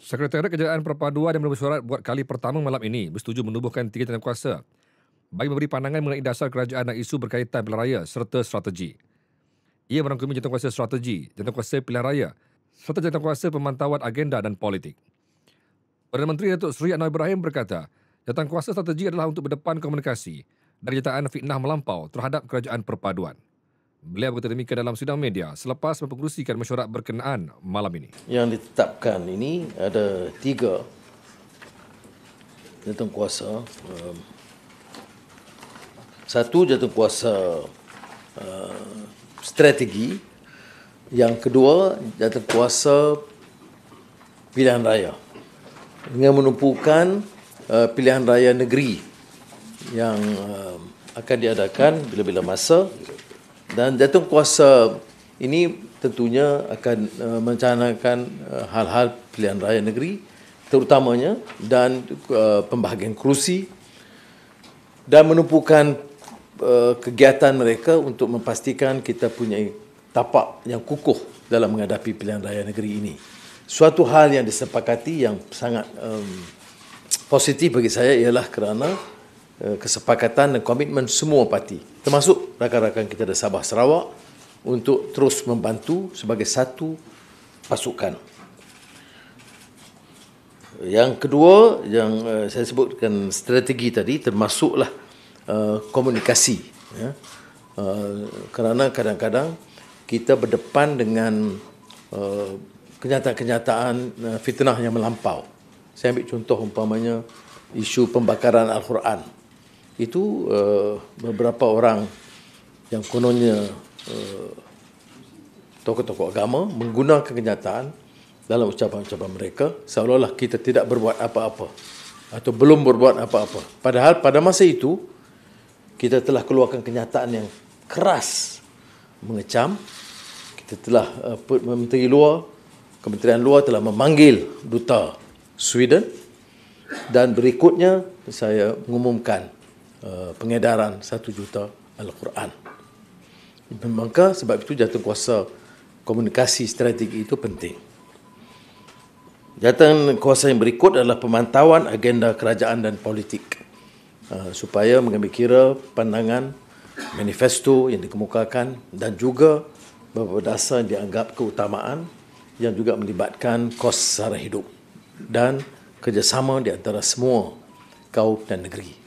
Sekretariat Kejayaan Perpaduan dan menubuh surat buat kali pertama malam ini bersetuju menubuhkan tiga tanda kuasa bagi memberi pandangan mengenai dasar kerajaan dan isu berkaitan pilihan raya serta strategi. Ia merangkumi jantung kuasa strategi, jantung kuasa pilihan raya serta jantung kuasa pemantauan agenda dan politik. Perdana Menteri Datuk Seri Anwar Ibrahim berkata, jantung kuasa strategi adalah untuk berdepan komunikasi dari jataan fitnah melampau terhadap kerajaan perpaduan. Beliau berkata demikian dalam sidang media selepas mempengerusikan mesyuarat berkenaan malam ini. Yang ditetapkan ini ada tiga jatuh kuasa. Um, satu jatuh kuasa uh, strategi. Yang kedua jatuh kuasa pilihan raya. Dengan menumpukan uh, pilihan raya negeri yang um, akan diadakan bila-bila masa dan jatuh kuasa ini tentunya akan uh, eh, mencanangkan uh, eh, hal-hal pilihan raya negeri terutamanya dan uh, pembahagian kerusi dan menumpukan uh, kegiatan mereka untuk memastikan kita punya tapak yang kukuh dalam menghadapi pilihan raya negeri ini. Suatu hal yang disepakati yang sangat um, positif bagi saya ialah kerana Eh, kesepakatan dan komitmen semua parti termasuk rakan-rakan kita di Sabah Sarawak untuk terus membantu sebagai satu pasukan. Yang kedua yang eh, saya sebutkan strategi tadi termasuklah eh, komunikasi ya. kerana kadang-kadang kita berdepan dengan kenyataan-kenyataan fitnah yang melampau. Saya ambil contoh umpamanya isu pembakaran Al-Quran itu uh, beberapa orang yang kononnya uh, tokoh-tokoh agama menggunakan kenyataan dalam ucapan-ucapan mereka seolah-olah kita tidak berbuat apa-apa atau belum berbuat apa-apa. Padahal pada masa itu kita telah keluarkan kenyataan yang keras mengecam kita telah uh, menteri luar kementerian luar telah memanggil duta Sweden dan berikutnya saya mengumumkan Eh, pengedaran satu juta Al-Quran. Maka sebab itu jatuh kuasa komunikasi strategi itu penting. Jatuh kuasa yang berikut adalah pemantauan agenda kerajaan dan politik eh, supaya mengambil kira pandangan manifesto yang dikemukakan dan juga beberapa dasar yang dianggap keutamaan yang juga melibatkan kos sara hidup dan kerjasama di antara semua kaum dan negeri.